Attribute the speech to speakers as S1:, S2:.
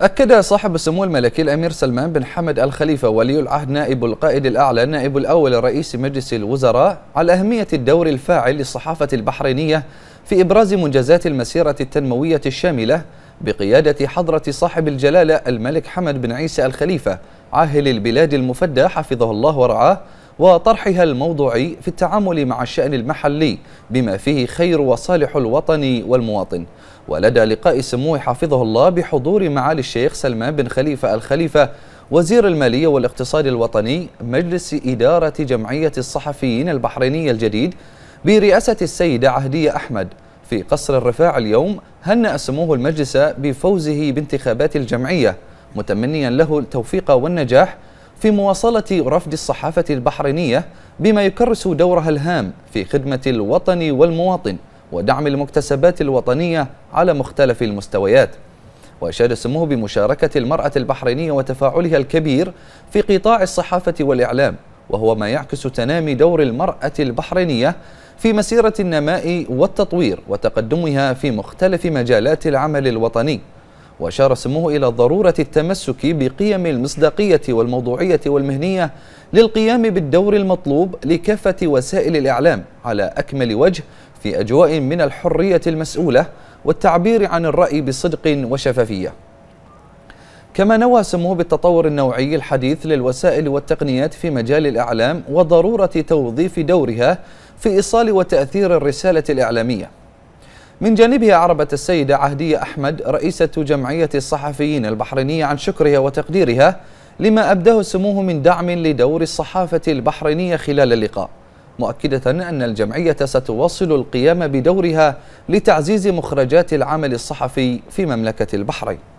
S1: أكد صاحب السمو الملكي الأمير سلمان بن حمد الخليفة ولي العهد نائب القائد الأعلى نائب الأول رئيس مجلس الوزراء على أهمية الدور الفاعل للصحافة البحرينية في إبراز منجزات المسيرة التنموية الشاملة بقيادة حضرة صاحب الجلالة الملك حمد بن عيسى الخليفة عاهل البلاد المفدى حفظه الله ورعاه وطرحها الموضوعي في التعامل مع الشأن المحلي بما فيه خير وصالح الوطن والمواطن ولدى لقاء سموه حفظه الله بحضور معالي الشيخ سلمان بن خليفة الخليفة وزير المالية والاقتصاد الوطني مجلس إدارة جمعية الصحفيين البحرينية الجديد برئاسة السيدة عهدية أحمد في قصر الرفاع اليوم هنأ سموه المجلس بفوزه بانتخابات الجمعية متمنيا له التوفيق والنجاح في مواصلة رفد الصحافة البحرينية بما يكرس دورها الهام في خدمة الوطن والمواطن ودعم المكتسبات الوطنية على مختلف المستويات وأشاد سموه بمشاركة المرأة البحرينية وتفاعلها الكبير في قطاع الصحافة والإعلام وهو ما يعكس تنامي دور المرأة البحرينية في مسيرة النماء والتطوير وتقدمها في مختلف مجالات العمل الوطني وأشار سموه إلى ضرورة التمسك بقيم المصداقية والموضوعية والمهنية للقيام بالدور المطلوب لكافة وسائل الإعلام على أكمل وجه في أجواء من الحرية المسؤولة والتعبير عن الرأي بصدق وشفافية كما نوى سموه بالتطور النوعي الحديث للوسائل والتقنيات في مجال الإعلام وضرورة توظيف دورها في إيصال وتأثير الرسالة الإعلامية من جانبها عربت السيدة عهدية أحمد رئيسة جمعية الصحفيين البحرينية عن شكرها وتقديرها لما أبداه سموه من دعم لدور الصحافة البحرينية خلال اللقاء مؤكدة أن الجمعية ستواصل القيام بدورها لتعزيز مخرجات العمل الصحفي في مملكة البحرين